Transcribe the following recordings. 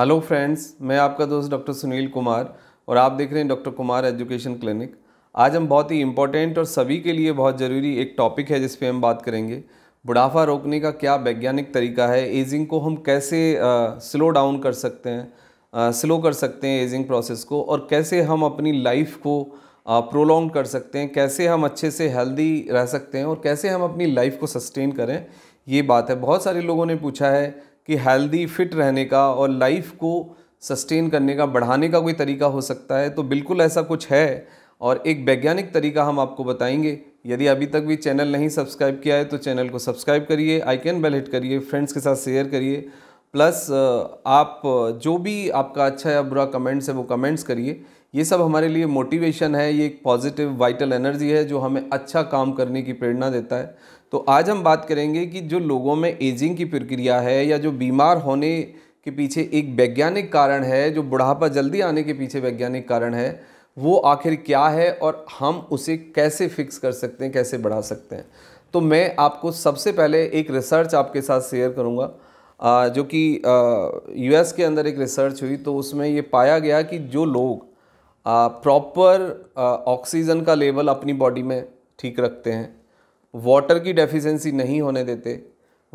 hello friends मैं आपका दोस्त डॉक्टर सुनील कुमार और आप देख रहे हैं डॉक्टर कुमार एजुकेशन क्लिनिक आज हम बहुत ही इम्पोर्टेंट और सभी के लिए बहुत ज़रूरी एक टॉपिक है जिस पे हम बात करेंगे बुढ़ापा रोकने का क्या वैज्ञानिक तरीका है एजिंग को हम कैसे आ, स्लो डाउन कर सकते हैं आ, स्लो कर सकते हैं एजिंग प्रोसेस को और कैसे हम अपनी लाइफ को प्रोलोंग कर सकते हैं कैसे हम अच्छे से हेल्दी रह सकते हैं और कैसे हम अपनी लाइफ को सस्टेन करें ये बात है बहुत सारे लोगों ने पूछा है कि हेल्दी फिट रहने का और लाइफ को सस्टेन करने का बढ़ाने का कोई तरीका हो सकता है तो बिल्कुल ऐसा कुछ है और एक वैज्ञानिक तरीका हम आपको बताएंगे यदि अभी तक भी चैनल नहीं सब्सक्राइब किया है तो चैनल को सब्सक्राइब करिए आइकन बेल हिट करिए फ्रेंड्स के साथ शेयर करिए प्लस आप जो भी आपका अच्छा या बुरा कमेंट्स है वो कमेंट्स करिए ये सब हमारे लिए मोटिवेशन है ये एक पॉजिटिव वाइटल एनर्जी है जो हमें अच्छा काम करने की प्रेरणा देता है तो आज हम बात करेंगे कि जो लोगों में एजिंग की प्रक्रिया है या जो बीमार होने के पीछे एक वैज्ञानिक कारण है जो बुढ़ापा जल्दी आने के पीछे वैज्ञानिक कारण है वो आखिर क्या है और हम उसे कैसे फिक्स कर सकते हैं कैसे बढ़ा सकते हैं तो मैं आपको सबसे पहले एक रिसर्च आपके साथ शेयर करूँगा जो कि यूएस के अंदर एक रिसर्च हुई तो उसमें ये पाया गया कि जो लोग प्रॉपर ऑक्सीजन का लेवल अपनी बॉडी में ठीक रखते हैं वाटर की डेफिशिएंसी नहीं होने देते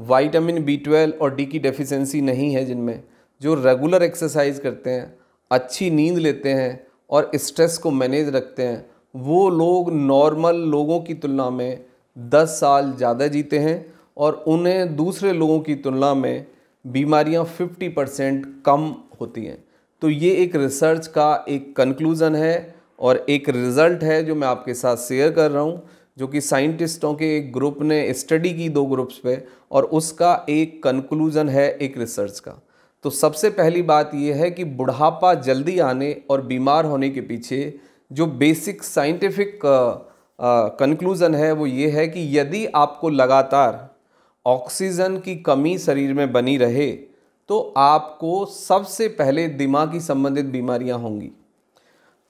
वाइटामिन बी ट्वेल्व और डी की डेफिशिएंसी नहीं है जिनमें जो रेगुलर एक्सरसाइज करते हैं अच्छी नींद लेते हैं और स्ट्रेस को मैनेज रखते हैं वो लोग नॉर्मल लोगों की तुलना में दस साल ज़्यादा जीते हैं और उन्हें दूसरे लोगों की तुलना में बीमारियां 50 परसेंट कम होती हैं तो ये एक रिसर्च का एक कंक्लूज़न है और एक रिज़ल्ट है जो मैं आपके साथ शेयर कर रहा हूँ जो कि साइंटिस्टों के एक ग्रुप ने स्टडी की दो ग्रुप्स पे और उसका एक कंक्लूज़न है एक रिसर्च का तो सबसे पहली बात यह है कि बुढ़ापा जल्दी आने और बीमार होने के पीछे जो बेसिक साइंटिफिक कंक्लूज़न है वो ये है कि यदि आपको लगातार ऑक्सीजन की कमी शरीर में बनी रहे तो आपको सबसे पहले दिमागी संबंधित बीमारियां होंगी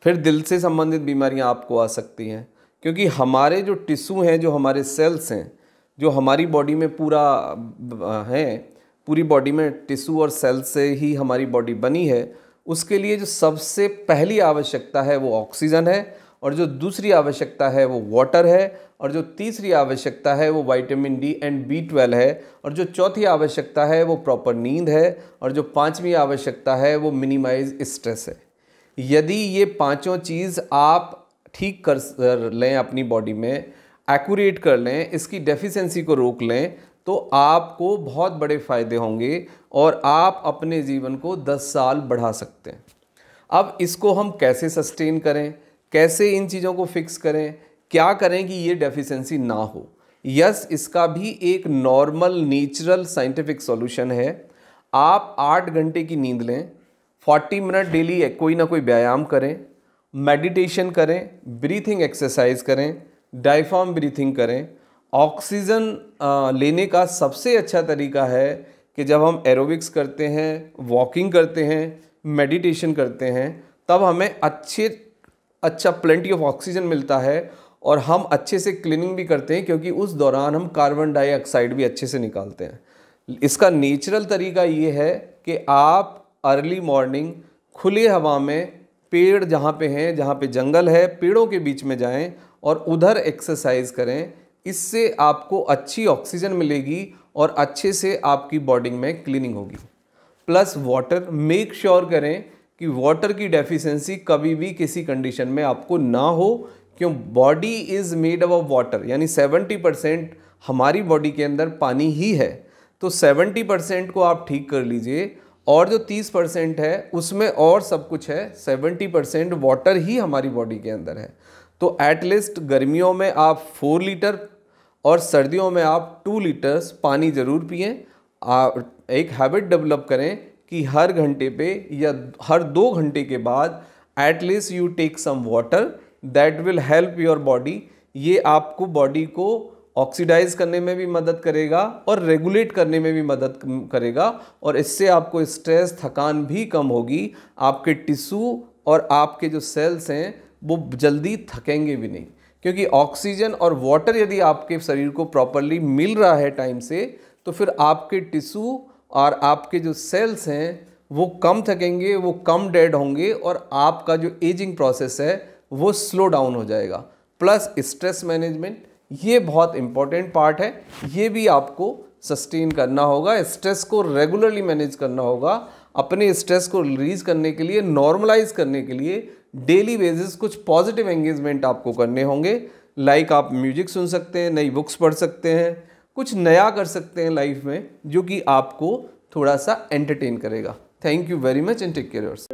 फिर दिल से संबंधित बीमारियां आपको आ सकती हैं क्योंकि हमारे जो टिश्यू हैं जो हमारे सेल्स हैं जो हमारी बॉडी में पूरा है पूरी बॉडी में टिश्यू और सेल्स से ही हमारी बॉडी बनी है उसके लिए जो सबसे पहली आवश्यकता है वो ऑक्सीजन है और जो दूसरी आवश्यकता है वो वाटर है और जो तीसरी आवश्यकता है वो vitamin D and B twelve है और जो चौथी आवश्यकता है वो प्रॉपर नींद है और जो पाँचवीं आवश्यकता है वो मिनिमाइज स्ट्रेस है यदि ये पाँचों चीज़ आप ठीक कर लें अपनी बॉडी में एक्यूरेट कर लें इसकी डेफिशिएंसी को रोक लें तो आपको बहुत बड़े फ़ायदे होंगे और आप अपने जीवन को 10 साल बढ़ा सकते हैं अब इसको हम कैसे सस्टेन करें कैसे इन चीज़ों को फिक्स करें क्या करें कि ये डेफिशिएंसी ना हो यस yes, इसका भी एक नॉर्मल नेचुरल साइंटिफिक सॉल्यूशन है आप आठ घंटे की नींद लें फोर्टी मिनट डेली कोई ना कोई व्यायाम करें मेडिटेशन करें ब्रीथिंग एक्सरसाइज करें डाइफार्म ब्रीथिंग करें ऑक्सीजन लेने का सबसे अच्छा तरीका है कि जब हम एरोबिक्स करते हैं वॉकिंग करते हैं मेडिटेशन करते हैं तब हमें अच्छे अच्छा प्लेंटी ऑफ ऑक्सीजन मिलता है और हम अच्छे से क्लीनिंग भी करते हैं क्योंकि उस दौरान हम कार्बन डाइऑक्साइड भी अच्छे से निकालते हैं इसका नेचुरल तरीका ये है कि आप अर्ली मॉर्निंग खुले हवा में पेड़ जहाँ पे हैं जहाँ पे जंगल है पेड़ों के बीच में जाएं और उधर एक्सरसाइज करें इससे आपको अच्छी ऑक्सीजन मिलेगी और अच्छे से आपकी बॉडी में क्लीनिंग होगी प्लस वाटर मेक श्योर करें कि वाटर की डेफिशिएंसी कभी भी किसी कंडीशन में आपको ना हो क्यों body is made up of water यानी 70 परसेंट हमारी बॉडी के अंदर पानी ही है तो 70 परसेंट को आप ठीक कर लीजिए और जो 30 परसेंट है उसमें और सब कुछ है 70 परसेंट वाटर ही हमारी बॉडी के अंदर है तो एटलीस्ट गर्मियों में आप फोर लीटर और सर्दियों में आप टू लीटर्स पानी ज़रूर पिए एक हैबिट डेवलप करें कि हर घंटे पे या हर दो घंटे के बाद at least you take some water that will help your body ये आपको बॉडी को ऑक्सीडाइज करने में भी मदद करेगा और रेगुलेट करने में भी मदद करेगा और इससे आपको स्ट्रेस थकान भी कम होगी आपके टिश्यू और आपके जो सेल्स हैं वो जल्दी थकेंगे भी नहीं क्योंकि ऑक्सीजन और वाटर यदि आपके शरीर को प्रॉपरली मिल रहा है टाइम से तो फिर आपके टिश्यू और आपके जो सेल्स हैं वो कम थकेंगे वो कम डेड होंगे और आपका जो एजिंग प्रोसेस है वो स्लो डाउन हो जाएगा प्लस स्ट्रेस मैनेजमेंट ये बहुत इम्पॉर्टेंट पार्ट है ये भी आपको सस्टेन करना होगा स्ट्रेस को रेगुलरली मैनेज करना होगा अपने स्ट्रेस को रिलीज करने के लिए नॉर्मलाइज करने के लिए डेली बेसिस कुछ पॉजिटिव एंगेजमेंट आपको करने होंगे लाइक like आप म्यूजिक सुन सकते हैं नई बुक्स पढ़ सकते हैं कुछ नया कर सकते हैं लाइफ में जो कि आपको थोड़ा सा एंटरटेन करेगा thank you very much and take care your